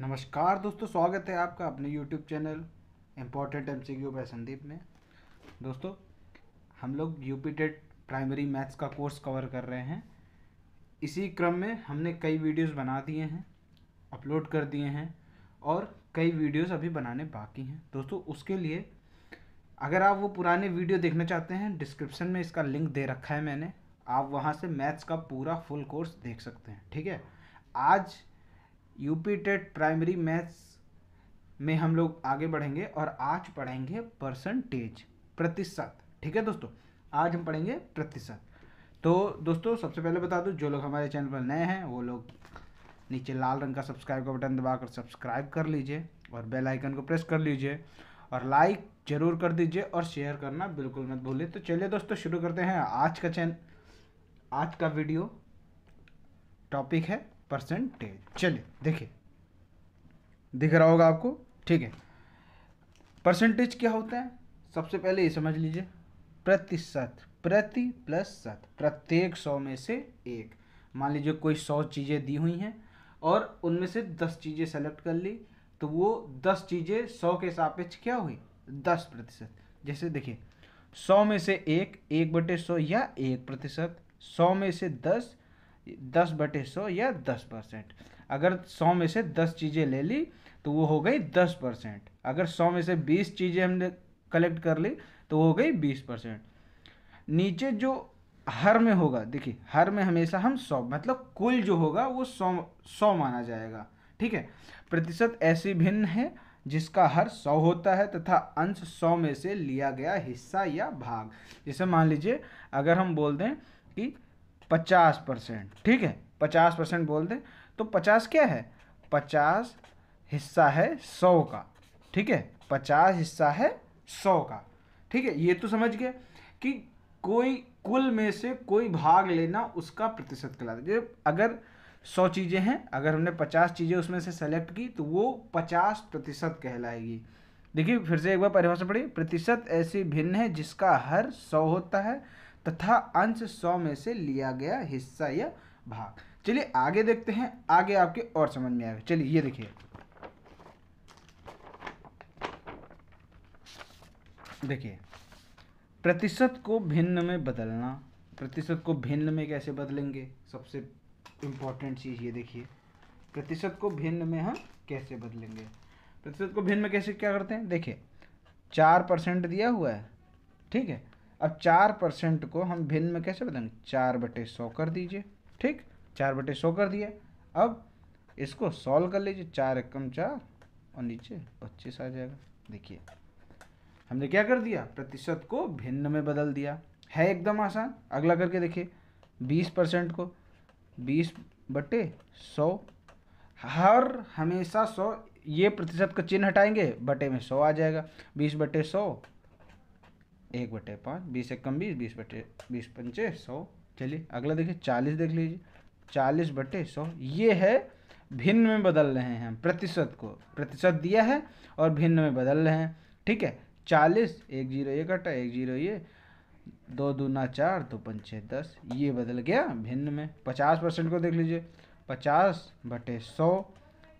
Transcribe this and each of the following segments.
नमस्कार दोस्तों स्वागत है आपका अपने YouTube channel important M C Q Sandeep में दोस्तों हम लोग यू पी प्राइमरी मैथ्स का कोर्स कवर कर रहे हैं इसी क्रम में हमने कई वीडियोस बना दिए हैं अपलोड कर दिए हैं और कई वीडियोस अभी बनाने बाकी हैं दोस्तों उसके लिए अगर आप वो पुराने वीडियो देखना चाहते हैं डिस्क्रिप्शन में इसका लिंक दे रखा है मैंने आप वहाँ से मैथ्स का पूरा फुल कोर्स देख सकते हैं ठीक है आज यूपी टेट प्राइमरी मैथ्स में हम लोग आगे बढ़ेंगे और आज पढ़ेंगे परसेंटेज प्रतिशत ठीक है दोस्तों आज हम पढ़ेंगे प्रतिशत तो दोस्तों सबसे पहले बता दूं जो लोग हमारे चैनल पर नए हैं वो लोग नीचे लाल रंग का सब्सक्राइब का बटन दबाकर सब्सक्राइब कर लीजिए और बेल आइकन को प्रेस कर लीजिए और लाइक ज़रूर कर दीजिए और शेयर करना बिल्कुल मत भूलिए तो चलिए दोस्तों शुरू करते हैं आज का चैन आज का वीडियो टॉपिक है परसेंटेज चलिए देखिए दिख रहा होगा आपको ठीक है परसेंटेज क्या होता है सबसे पहले ये समझ लीजिए प्रतिशत प्रति प्लस शत प्रत्येक सौ में से एक मान लीजिए कोई सौ चीज़ें दी हुई हैं और उनमें से दस चीज़ें सेलेक्ट कर ली तो वो दस चीज़ें सौ के सापेक्ष क्या हुई दस प्रतिशत जैसे देखिए सौ में से एक एक बटे सौ या एक प्रतिशत सौ में से दस दस बटे सौ या दस परसेंट अगर सौ में से दस चीज़ें ले ली तो वो हो गई दस परसेंट अगर सौ में से बीस चीज़ें हमने कलेक्ट कर ली तो हो गई बीस परसेंट नीचे जो हर में होगा देखिए हर में हमेशा हम सौ मतलब कुल जो होगा वो सौ सौ माना जाएगा ठीक है प्रतिशत ऐसी भिन्न है जिसका हर सौ होता है तथा अंश सौ में से लिया गया हिस्सा या भाग जैसे मान लीजिए अगर हम बोल दें कि पचास परसेंट ठीक है पचास परसेंट बोल दें तो पचास क्या है पचास हिस्सा है सौ का ठीक है पचास हिस्सा है सौ का ठीक है ये तो समझ गया कि कोई कुल में से कोई भाग लेना उसका प्रतिशत कहलाता है अगर सौ चीज़ें हैं अगर हमने पचास चीज़ें उसमें से सेलेक्ट की तो वो पचास प्रतिशत कहलाएगी देखिए फिर से एक बार परिभाषा पढ़िए प्रतिशत ऐसी भिन्न है जिसका हर सौ होता है तथा अंश सौ में से लिया गया हिस्सा या भाग चलिए आगे देखते हैं आगे आपके और समझ में आएगा चलिए ये देखिए देखिए प्रतिशत को भिन्न में बदलना प्रतिशत को भिन्न में कैसे बदलेंगे सबसे इंपॉर्टेंट चीज़ ये देखिए प्रतिशत को भिन्न में हम कैसे बदलेंगे प्रतिशत को भिन्न में कैसे क्या करते हैं देखिए चार परसेंट दिया हुआ है ठीक है अब चार परसेंट को हम भिन्न में कैसे बताएंगे चार बटे सौ कर दीजिए ठीक चार बटे सौ कर दिया अब इसको सॉल्व कर लीजिए चार एकम चार और नीचे पच्चीस आ जाएगा देखिए हमने क्या कर दिया प्रतिशत को भिन्न में बदल दिया है एकदम आसान अगला करके देखिए बीस परसेंट को बीस बटे सौ हर हमेशा सौ ये प्रतिशत का चिन्ह हटाएंगे बटे में सौ आ जाएगा बीस बटे सौ एक बटे पाँच बीस एक कम बीस बीस बटे बीस पंचे सौ चलिए अगला देखिए चालीस देख लीजिए चालीस बटे सौ ये है भिन्न में बदल रहे हैं हम प्रतिशत को प्रतिशत दिया है और भिन्न में बदल रहे हैं ठीक है चालीस एक जीरो ये कटा एक जीरो ये दो दूना चार दो पंचे दस ये बदल गया भिन्न में पचास परसेंट को देख लीजिए पचास बटे सौ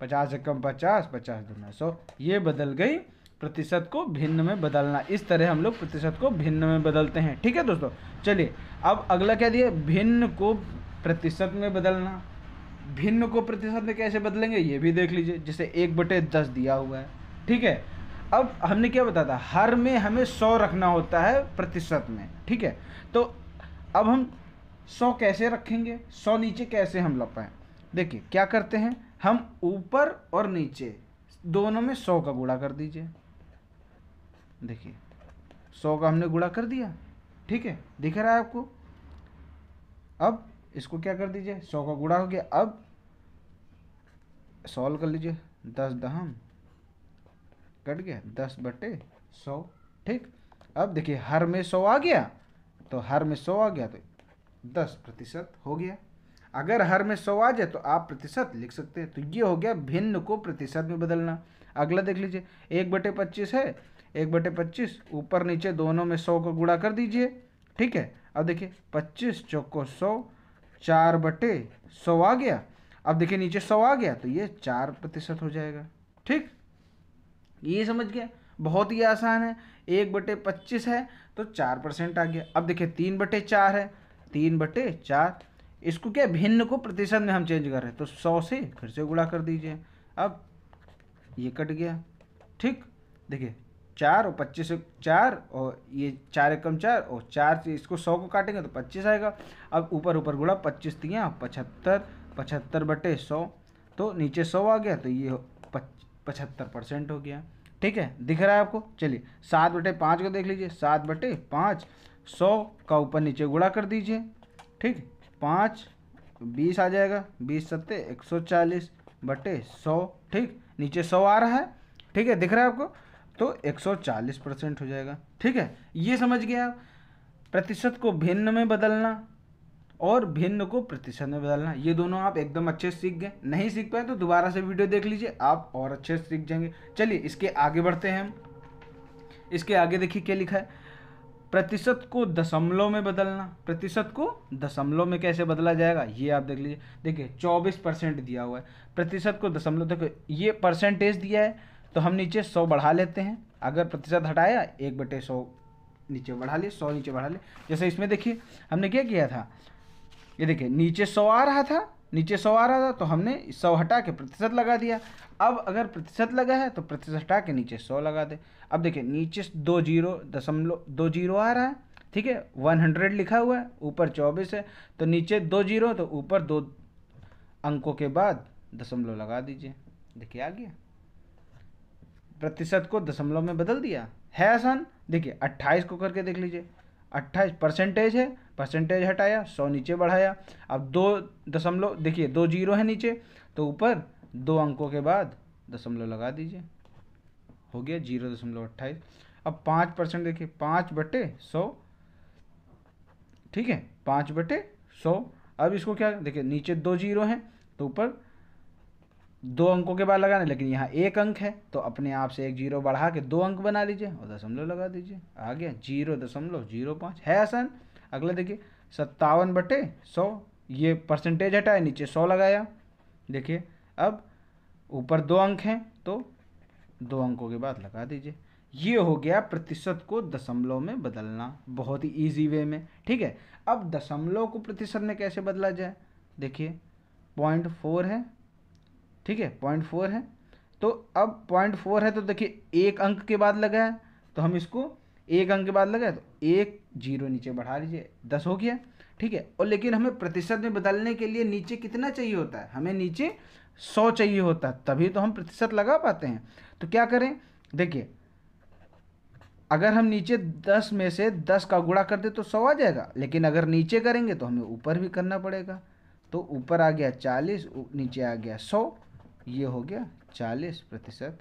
पचास एक कम पचास पचास दूना सौ ये बदल गई प्रतिशत को भिन्न में बदलना इस तरह हम लोग प्रतिशत को भिन्न में बदलते हैं ठीक है दोस्तों चलिए अब अगला क्या दिया भिन्न को प्रतिशत में बदलना भिन्न को प्रतिशत में कैसे बदलेंगे ये भी देख लीजिए जैसे एक बटे दस दिया हुआ है ठीक है अब हमने क्या बताया था हर में हमें सौ रखना होता है प्रतिशत में ठीक है तो अब हम सौ कैसे रखेंगे सौ नीचे कैसे हम लग पाए देखिए क्या करते हैं हम ऊपर और नीचे दोनों में सौ का गुणा कर दीजिए देखिए सौ का हमने गुणा कर दिया ठीक है दिख रहा है आपको अब इसको क्या कर दीजिए सौ का गुणा हो गया अब सॉल्व कर लीजिए दस दहम कट गया दस बटे सौ ठीक अब देखिए हर में सौ आ गया तो हर में सौ आ गया तो दस प्रतिशत हो गया अगर हर में सौ आ जाए तो आप प्रतिशत लिख सकते हैं तो ये हो गया भिन्न को प्रतिशत में बदलना अगला देख लीजिए एक बटे पच्चीस है एक बटे पच्चीस ऊपर नीचे दोनों में सौ को गुड़ा कर दीजिए ठीक है अब देखिए पच्चीस चौको सौ चार बटे सौ आ गया अब देखिए नीचे सौ आ गया तो ये चार प्रतिशत हो जाएगा ठीक ये समझ गया बहुत ही आसान है एक बटे पच्चीस है तो चार परसेंट आ गया अब देखिए तीन बटे चार है तीन बटे चार इसको क्या भिन्न को प्रतिशत में हम चेंज कर रहे हैं तो सौ से फिर से गुणा कर दीजिए अब ये कट गया ठीक देखिए चार और पच्चीस चार और ये चार एकम चार और चार इसको सौ को काटेंगे तो पच्चीस आएगा अब ऊपर ऊपर गुड़ा पच्चीस दिया पचहत्तर पचहत्तर बटे सौ तो नीचे सौ आ गया तो ये पचहत्तर परसेंट हो गया ठीक है दिख रहा है आपको चलिए सात बटे पाँच को देख लीजिए सात बटे पाँच सौ का ऊपर नीचे गुड़ा कर दीजिए ठीक पाँच बीस आ जाएगा बीस सत्ते एक सौ चालीस बटे सौ ठीक नीचे सौ आ रहा है ठीक है दिख रहा है आपको तो 140 परसेंट हो जाएगा ठीक है ये समझ गया प्रतिशत को भिन्न में बदलना और भिन्न को प्रतिशत में बदलना ये दोनों आप एकदम अच्छे से सीख गए नहीं सीख पाए तो दोबारा से वीडियो देख लीजिए आप और अच्छे से सीख जाएंगे चलिए इसके आगे बढ़ते हैं हम इसके आगे देखिए क्या लिखा है प्रतिशत को दशमलव में बदलना प्रतिशत को दशमलव में कैसे बदला जाएगा ये आप देख लीजिए देखिए चौबीस परसेंट दिया हुआ है प्रतिशत को दशमलव देखो ये परसेंटेज दिया है तो हम नीचे सौ बढ़ा लेते हैं अगर प्रतिशत हटाया एक बटे सौ नीचे बढ़ा लिए सौ नीचे बढ़ा लिए जैसे इसमें देखिए हमने क्या किया था ये देखिए नीचे सौ आ रहा था नीचे सौ आ रहा था तो हमने सौ हटा के प्रतिशत लगा दिया अब अगर प्रतिशत लगा है तो प्रतिशत हटा के नीचे सौ लगा दे अब देखिए नीचे दो जीरो दशमलव दो जीरो आ रहा है ठीक है वन हंड्रेड लिखा हुआ है ऊपर चौबीस है तो नीचे दो जीरो तो ऊपर दो अंकों के बाद दशमलव लगा दीजिए देखिए आ गया प्रतिशत को दशमलव में बदल दिया है आसान देखिए अट्ठाईस को करके देख लीजिए अट्ठाईस परसेंटेज है परसेंटेज हटाया सौ नीचे बढ़ाया अब दो दशमलव देखिए दो जीरो है नीचे तो ऊपर दो अंकों के बाद दशमलव लगा दीजिए हो गया जीरो दशमलव अट्ठाईस अब पाँच परसेंट देखिए पाँच बटे सौ ठीक है पाँच बटे सौ अब इसको क्या देखिए नीचे दो जीरो हैं तो ऊपर दो अंकों के बाद लगाना लेकिन यहाँ एक अंक है तो अपने आप से एक जीरो बढ़ा के दो अंक बना लीजिए और दशमलव लगा दीजिए आ गया जीरो दशमलव जीरो पाँच है आसान अगला देखिए सत्तावन बटे सौ ये परसेंटेज हटाया नीचे सौ लगाया देखिए अब ऊपर दो अंक हैं तो दो अंकों के बाद लगा दीजिए ये हो गया प्रतिशत को दशमलव में बदलना बहुत ही ईजी वे में ठीक है अब दशमलव को प्रतिशत में कैसे बदला जाए देखिए पॉइंट फोर है ठीक है पॉइंट फोर है तो अब पॉइंट फोर है तो देखिए एक अंक के बाद लगा है तो हम इसको एक अंक के बाद लगा है तो एक जीरो नीचे बढ़ा लीजिए दस हो गया ठीक है और लेकिन हमें प्रतिशत में बदलने के लिए नीचे कितना चाहिए होता है हमें नीचे सौ चाहिए होता है तभी तो हम प्रतिशत लगा पाते हैं तो क्या करें देखिए अगर हम नीचे दस में से दस का गुणा कर दे तो सौ आ जाएगा लेकिन अगर नीचे करेंगे तो हमें ऊपर भी करना पड़ेगा तो ऊपर आ गया चालीस नीचे आ गया सौ ये हो गया चालीस प्रतिशत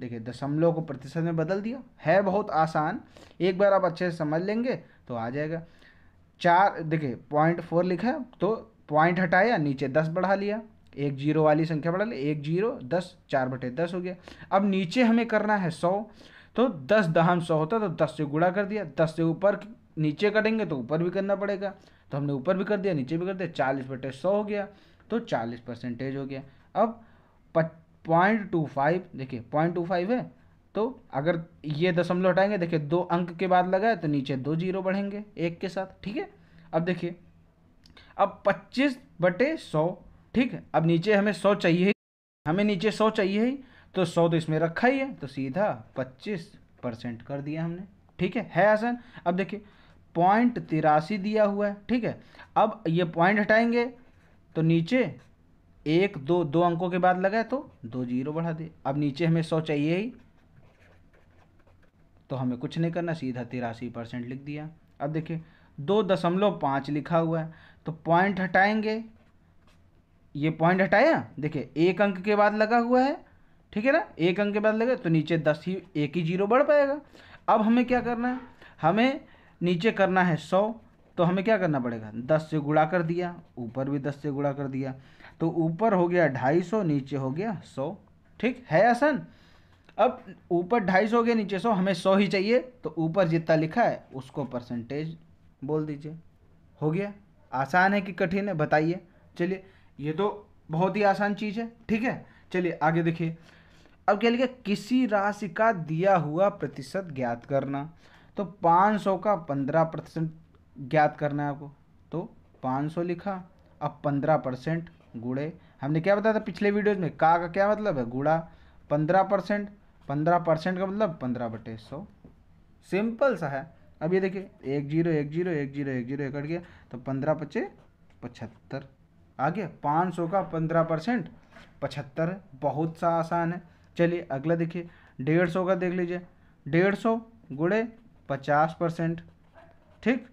देखिए दशमलव को प्रतिशत में बदल दिया है बहुत आसान एक बार आप अच्छे से समझ लेंगे तो आ जाएगा चार देखिए पॉइंट फोर लिखा तो पॉइंट हटाया नीचे दस बढ़ा लिया एक जीरो वाली संख्या बढ़ा ली एक जीरो दस चार बटे दस हो गया अब नीचे हमें करना है सौ तो दस दहम सौ होता तो दस से गुड़ा कर दिया दस से ऊपर नीचे कटेंगे तो ऊपर भी करना पड़ेगा तो हमने ऊपर भी कर दिया नीचे भी कर दिया चालीस बटे सौ हो गया तो चालीस परसेंटेज हो गया अब पॉइंट टू फाइव देखिए पॉइंट टू फाइव है तो अगर ये दशमलव हटाएंगे देखिए दो अंक के बाद लगा है तो नीचे दो जीरो बढ़ेंगे एक के साथ ठीक है अब देखिए अब पच्चीस बटे सौ ठीक है अब नीचे हमें सौ चाहिए हमें नीचे सौ चाहिए ही तो सौ तो इसमें रखा ही है तो सीधा पच्चीस परसेंट कर दिया हमने ठीक है है आसन अब देखिए पॉइंट तिरासी दिया हुआ है ठीक है अब ये पॉइंट हटाएंगे तो नीचे एक दो दो अंकों के बाद लगाए तो दो जीरो बढ़ा दे अब नीचे हमें सौ चाहिए ही तो हमें कुछ नहीं करना सीधा तिरासी परसेंट लिख दिया अब देखिए दो दशमलव पाँच लिखा हुआ है तो पॉइंट हटाएंगे ये पॉइंट हटाया देखिए एक अंक के बाद लगा हुआ है ठीक है ना एक अंक के बाद लगे तो नीचे दस ही एक ही जीरो बढ़ पाएगा अब हमें क्या करना है हमें नीचे करना है सौ तो हमें क्या करना पड़ेगा दस से गुणा कर दिया ऊपर भी दस से गुणा कर दिया तो ऊपर हो गया ढाई सौ नीचे हो गया सौ ठीक है आसन अब ऊपर ढाई सौ हो गया नीचे सौ हमें सौ ही चाहिए तो ऊपर जितना लिखा है उसको परसेंटेज बोल दीजिए हो गया आसान है कि कठिन है बताइए चलिए ये तो बहुत ही आसान चीज़ है ठीक है चलिए आगे देखिए अब क्या लिखा किसी राशि का दिया हुआ प्रतिशत ज्ञात करना तो 500 का 15 परसेंट ज्ञात करना है आपको तो 500 लिखा अब 15 परसेंट गुड़े हमने क्या बताया था पिछले वीडियोज़ में का का क्या मतलब है गुड़ा पंद्रह परसेंट पंद्रह परसेंट का मतलब पंद्रह बटे सौ सिंपल सा है अब ये देखिए एक जीरो एक जीरो एक जीरो एक जीरो कट गया तो पंद्रह पच्चे पचहत्तर आ गया पाँच सौ का पंद्रह परसेंट पचहत्तर बहुत सा आसान है चलिए अगला देखिए डेढ़ सौ का देख लीजिए डेढ़ सौ गुड़े पचास परसेंट ठीक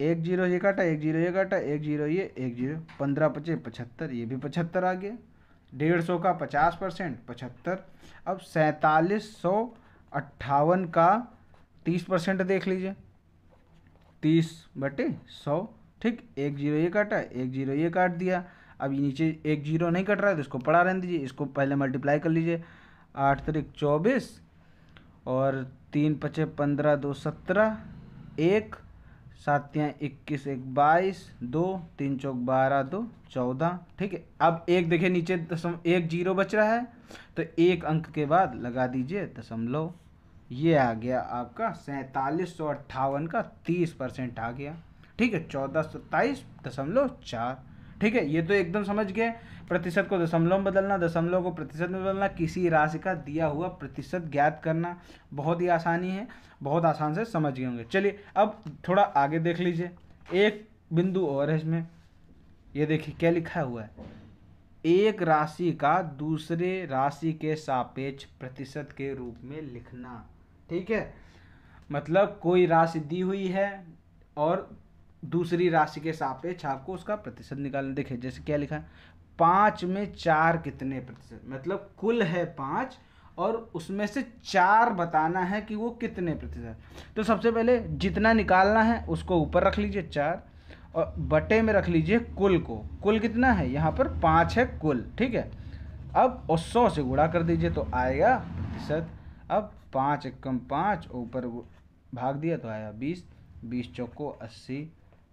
एक जीरो ये काटा एक जीरो ये काटा एक जीरो ये एक जीरो पंद्रह पचे पचहत्तर ये भी पचहत्तर आ गया डेढ़ सौ का पचास परसेंट पचहत्तर अब सैंतालीस सौ अट्ठावन का तीस परसेंट देख लीजिए तीस बटे सौ ठीक एक जीरो ये काटा एक जीरो ये काट दिया अब ये नीचे एक जीरो नहीं कट रहा है तो इसको पड़ा रहने दीजिए इसको पहले मल्टीप्लाई कर लीजिए आठ तरीक चौबीस और तीन पचे पंद्रह दो सत्रह एक या इक्कीस एक बाईस दो तीन चौक बारह दो चौदह ठीक है अब एक देखिए नीचे दशम एक जीरो बच रहा है तो एक अंक के बाद लगा दीजिए दशमलव ये आ गया आपका सैंतालीस सौ अट्ठावन का तीस परसेंट आ गया ठीक है चौदह सत्ताईस दशमलव चार ठीक है ये तो एकदम समझ गए प्रतिशत को दशमलव में बदलना दशमलव को प्रतिशत में बदलना किसी राशि का दिया हुआ प्रतिशत ज्ञात करना बहुत ही आसानी है बहुत आसान से समझ गए होंगे चलिए अब थोड़ा आगे देख लीजिए एक बिंदु और है इसमें ये देखिए क्या लिखा हुआ है एक राशि का दूसरे राशि के सापेक्ष प्रतिशत के रूप में लिखना ठीक है मतलब कोई राशि दी हुई है और दूसरी राशि के सापेक्ष आपको उसका प्रतिशत निकालना देखिए जैसे क्या लिखा है पाँच में चार कितने प्रतिशत मतलब कुल है पाँच और उसमें से चार बताना है कि वो कितने प्रतिशत तो सबसे पहले जितना निकालना है उसको ऊपर रख लीजिए चार और बटे में रख लीजिए कुल को कुल कितना है यहाँ पर पाँच है कुल ठीक है अब और सौ से गुणा कर दीजिए तो आएगा प्रतिशत अब पाँच एक कम पाँच ऊपर भाग दिया तो आया बीस बीस चौको अस्सी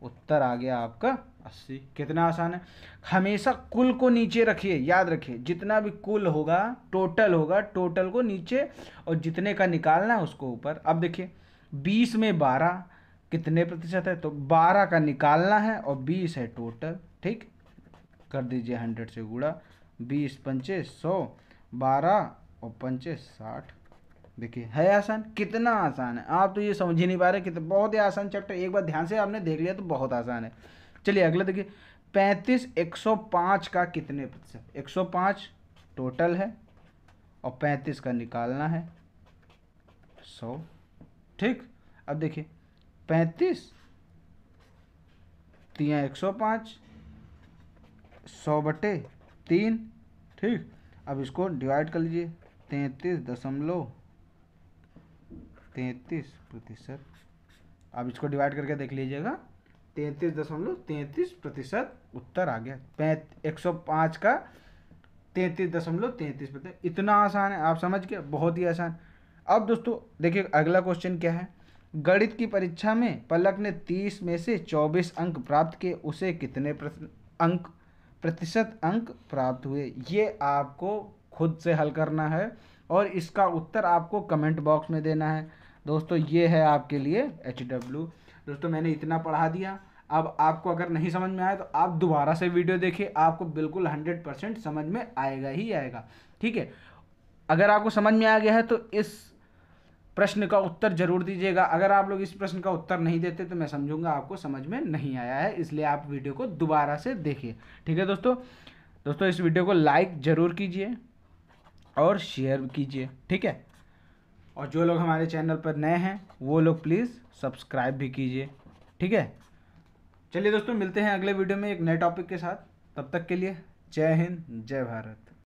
उत्तर आ गया आपका अस्सी कितना आसान है हमेशा कुल को नीचे रखिए याद रखिए जितना भी कुल होगा टोटल होगा टोटल को नीचे और जितने का निकालना है उसको ऊपर अब देखिए बीस में बारह कितने प्रतिशत है तो बारह का निकालना है और बीस है टोटल ठीक कर दीजिए हंड्रेड से गुड़ा बीस पंचे सौ बारह और पंचे साठ देखिए है आसान कितना आसान है आप तो ये समझ ही नहीं पा रहे कितने बहुत ही आसान चैप्टर एक बार ध्यान से आपने देख लिया तो बहुत आसान है चलिए अगला देखिए पैंतीस एक सौ पाँच का कितने प्रतिशत एक सौ पाँच टोटल है और पैंतीस का निकालना है सौ ठीक अब देखिए पैंतीस तिया एक सौ पाँच सौ बटे तीन ठीक अब इसको डिवाइड कर लीजिए तैंतीस दशमलव तैंतीस प्रतिशत अब इसको डिवाइड करके देख लीजिएगा तैंतीस दशमलव तैंतीस प्रतिशत उत्तर आ गया पैंत एक सौ पाँच का तैंतीस दशमलव तैंतीस प्रतिशत इतना आसान है आप समझ गए बहुत ही आसान अब दोस्तों देखिए अगला क्वेश्चन क्या है गणित की परीक्षा में पलक ने तीस में से चौबीस अंक प्राप्त किए उसे कितने अंक प्रतिशत अंक प्राप्त हुए ये आपको खुद से हल करना है और इसका उत्तर आपको कमेंट बॉक्स में देना है दोस्तों ये है आपके लिए एच डब्ल्यू दोस्तों मैंने इतना पढ़ा दिया अब आपको अगर नहीं समझ में आया तो आप दोबारा से वीडियो देखिए आपको बिल्कुल हंड्रेड परसेंट समझ में आएगा ही आएगा ठीक है अगर आपको समझ में आ गया है तो इस प्रश्न का उत्तर जरूर दीजिएगा अगर आप लोग इस प्रश्न का उत्तर नहीं देते तो मैं समझूंगा आपको समझ में नहीं आया है इसलिए आप वीडियो को दोबारा से देखिए ठीक है दोस्तों दोस्तों इस वीडियो को लाइक ज़रूर कीजिए और शेयर कीजिए ठीक है और जो लोग हमारे चैनल पर नए हैं वो लोग प्लीज़ सब्सक्राइब भी कीजिए ठीक है चलिए दोस्तों मिलते हैं अगले वीडियो में एक नए टॉपिक के साथ तब तक के लिए जय हिंद जय भारत